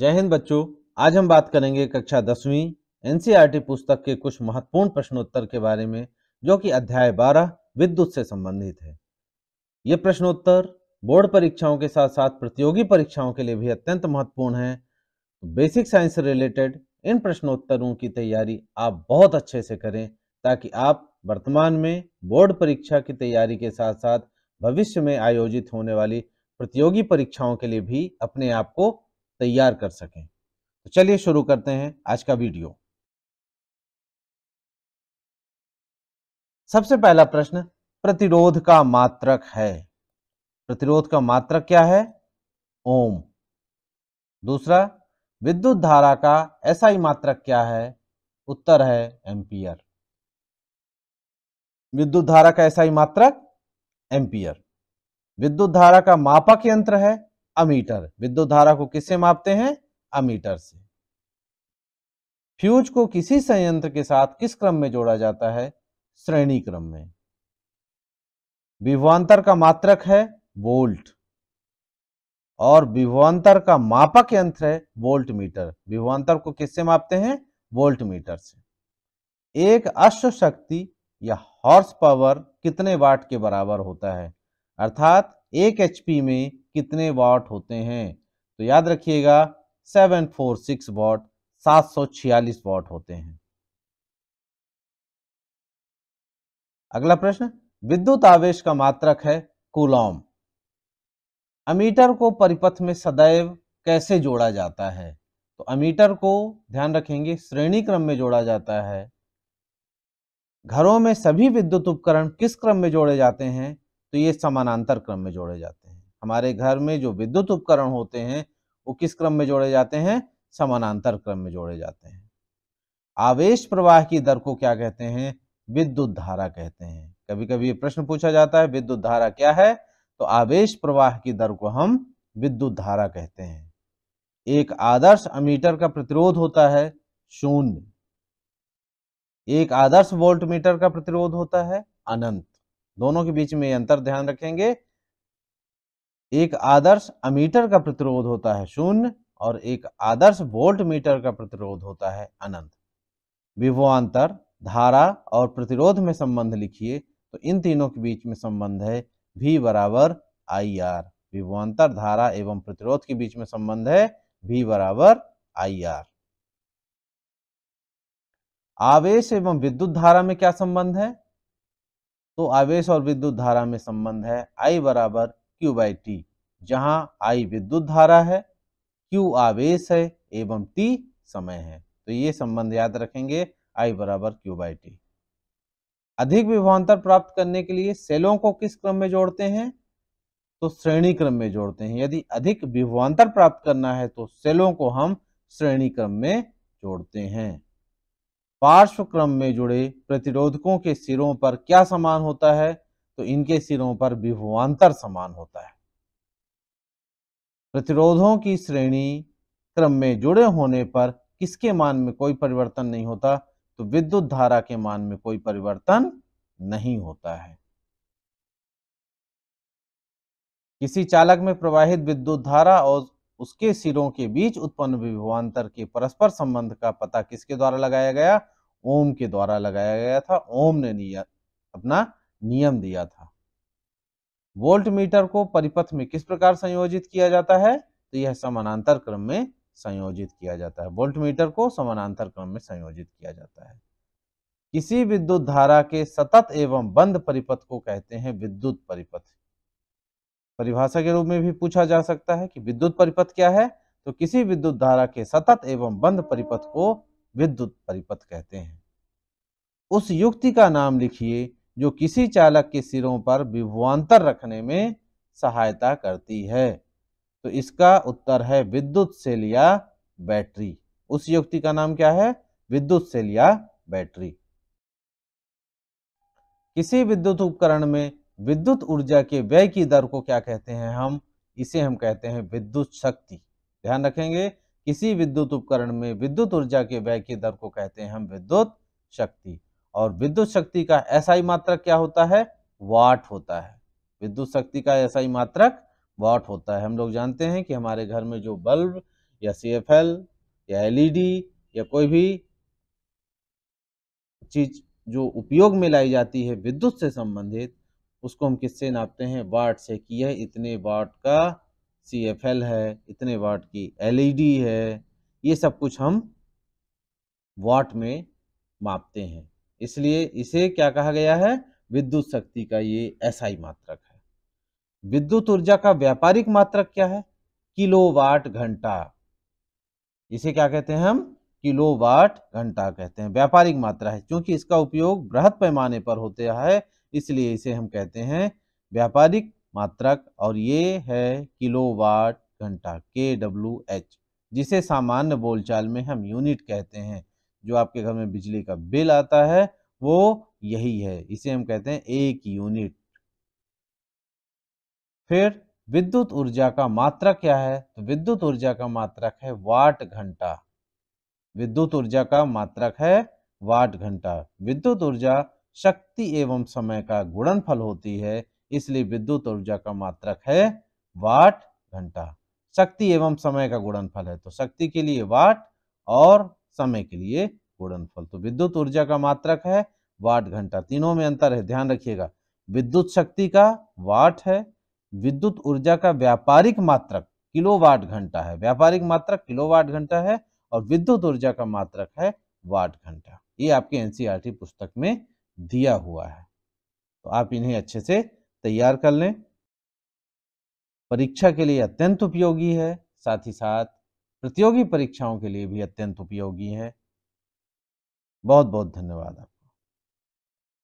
जय हिंद बच्चों आज हम बात करेंगे कक्षा दसवीं एनसीईआरटी e पुस्तक के कुछ महत्वपूर्ण प्रश्नोत्तर के बारे में जो कि अध्याय 12 विद्युत से संबंधित है ये प्रश्नोत्तर बोर्ड परीक्षाओं के साथ साथ प्रतियोगी परीक्षाओं के लिए भी अत्यंत महत्वपूर्ण है बेसिक साइंस से रिलेटेड इन प्रश्नोत्तरों की तैयारी आप बहुत अच्छे से करें ताकि आप वर्तमान में बोर्ड परीक्षा की तैयारी के साथ साथ भविष्य में आयोजित होने वाली प्रतियोगी परीक्षाओं के लिए भी अपने आप को तैयार कर सकें तो चलिए शुरू करते हैं आज का वीडियो सबसे पहला प्रश्न प्रतिरोध का मात्रक है प्रतिरोध का मात्रक क्या है ओम दूसरा विद्युत धारा का ऐसा ही मात्रक क्या है उत्तर है एम्पियर विद्युत धारा का ऐसा ही मात्रक एम्पियर विद्युत धारा का मापक यंत्र है अमीटर विद्युत धारा को किससे मापते हैं अमीटर से फ्यूज को किसी संयंत्र के साथ किस क्रम में जोड़ा जाता है श्रेणी क्रम में विभवांतर का मात्रक है वोल्ट और विभवांतर का मापक यंत्र है वोल्ट मीटर विभवांतर को किससे मापते हैं वोल्ट मीटर से एक अश्व शक्ति या हॉर्स पावर कितने वाट के बराबर होता है अर्थात एक एच में कितने वाट होते हैं तो याद रखिएगा 746 वाट सात वाट होते हैं अगला प्रश्न विद्युत आवेश का मात्रक है कुलॉम अमीटर को परिपथ में सदैव कैसे जोड़ा जाता है तो अमीटर को ध्यान रखेंगे श्रेणी क्रम में जोड़ा जाता है घरों में सभी विद्युत उपकरण किस क्रम में जोड़े जाते हैं तो ये समानांतर क्रम में जोड़े जाते हैं हमारे घर में जो विद्युत उपकरण होते हैं वो किस क्रम में जोड़े जाते हैं समानांतर क्रम में जोड़े जाते हैं आवेश प्रवाह की दर को क्या कहते हैं विद्युत धारा कहते हैं कभी कभी ये प्रश्न पूछा जाता है विद्युत धारा क्या है तो आवेश प्रवाह की दर को हम विद्युत धारा कहते हैं एक आदर्श अमीटर का प्रतिरोध होता है शून्य एक आदर्श वोल्टमीटर का प्रतिरोध होता है अनंत दोनों के बीच में अंतर ध्यान रखेंगे एक आदर्श अमीटर का प्रतिरोध होता है शून्य और एक आदर्श वोल्ट मीटर का प्रतिरोध होता है अनंत विभवांतर धारा और प्रतिरोध में संबंध लिखिए तो इन तीनों के बीच में संबंध है भी बराबर आई आर विभुआंतर धारा एवं प्रतिरोध के बीच में संबंध है भी बराबर आई आर आवेश एवं विद्युत धारा में क्या संबंध है तो आवेश और विद्युत धारा में संबंध है आई बराबर क्यू बाई टी जहां आई विद्युत धारा है क्यू आवेश है एवं टी समय है तो ये संबंध याद रखेंगे आई बराबर क्यू बाई टी अधिक विभवांतर प्राप्त करने के लिए सेलों को किस क्रम में जोड़ते हैं तो श्रेणी क्रम में जोड़ते हैं यदि अधिक विभवांतर प्राप्त करना है तो सेलों को हम श्रेणी क्रम में जोड़ते हैं पार्श्व क्रम में जुड़े प्रतिरोधकों के सिरों पर क्या समान होता है तो इनके सिरों पर विभवान्तर समान होता है प्रतिरोधों की श्रेणी क्रम में जुड़े होने पर किसके मान में कोई परिवर्तन नहीं होता तो विद्युत धारा के मान में कोई परिवर्तन नहीं होता है किसी चालक में प्रवाहित विद्युत धारा और उसके सिरों के बीच उत्पन्न विभवान्तर के परस्पर संबंध का पता किसके द्वारा लगाया गया ओम के द्वारा लगाया गया था ओम ने अपना नियम दिया था वोल्ट मीटर को परिपथ में किस प्रकार संयोजित किया जाता है तो यह समानांतर क्रम में संयोजित किया जाता है वोल्ट मीटर को समानांतर क्रम में संयोजित किया जाता है किसी विद्युत धारा के सतत एवं बंद परिपथ को कहते हैं विद्युत परिपथ परिभाषा के रूप में भी पूछा जा सकता है कि विद्युत परिपथ क्या है तो किसी विद्युत धारा के सतत एवं बंद परिपथ को विद्युत परिपथ कहते हैं उस युक्ति का नाम लिखिए जो किसी चालक के सिरों पर विभुआंतर रखने में सहायता करती है तो इसका उत्तर है विद्युत सेल या बैटरी उस युक्ति का नाम क्या है विद्युत सेल या बैटरी किसी विद्युत उपकरण में विद्युत ऊर्जा के व्यय की दर को क्या कहते हैं हम इसे हम कहते हैं विद्युत शक्ति ध्यान रखेंगे किसी विद्युत उपकरण में विद्युत ऊर्जा के व्यय की दर को कहते हैं हम विद्युत शक्ति और विद्युत शक्ति का ऐसा ही मात्रक क्या होता है वाट होता है विद्युत शक्ति का ऐसा ही मात्रक वाट होता है हम लोग जानते हैं कि हमारे घर में जो बल्ब या सी या एलईडी e या कोई भी चीज जो उपयोग में लाई जाती है विद्युत से संबंधित उसको हम किससे नापते हैं वाट से कि यह इतने वाट का सी एफ एल है इतने वाट की एल ई डी है ये सब कुछ हम वाट में मापते हैं इसलिए इसे क्या कहा गया है विद्युत शक्ति का ये एसआई मात्रक है विद्युत ऊर्जा का व्यापारिक मात्रक क्या है किलोवाट घंटा इसे क्या कहते हैं हम किलोवाट घंटा कहते हैं व्यापारिक मात्रा है क्योंकि इसका उपयोग बृहद पैमाने पर होता है इसलिए इसे हम कहते हैं व्यापारिक मात्रक और ये है किलोवाट घंटा के डब्ल्यू एच जिसे सामान्य बोलचाल में हम यूनिट कहते हैं जो आपके घर में बिजली का बिल आता है वो यही है इसे हम कहते हैं एक यूनिट फिर विद्युत ऊर्जा का मात्रा क्या है तो विद्युत ऊर्जा का मात्रक है वाट घंटा विद्युत ऊर्जा का मात्रक है वाट घंटा विद्युत ऊर्जा शक्ति एवं समय का गुणनफल होती है इसलिए विद्युत ऊर्जा का मात्रक है वाट घंटा शक्ति एवं समय का गुणनफल है तो शक्ति के लिए वाट और समय के लिए गुणनफल तो विद्युत ऊर्जा का मात्रक है वाट घंटा तीनों में अंतर है ध्यान रखिएगा विद्युत शक्ति का वाट है विद्युत ऊर्जा का व्यापारिक मात्रक वाट घंटा है व्यापारिक मात्रक वाट घंटा है और विद्युत ऊर्जा का मात्रक है वाट घंटा ये आपके एनसीईआरटी पुस्तक में दिया हुआ है तो आप इन्हें अच्छे से तैयार कर लें परीक्षा के लिए अत्यंत उपयोगी है साथ ही साथ प्रतियोगी परीक्षाओं के लिए भी अत्यंत उपयोगी है बहुत बहुत धन्यवाद आप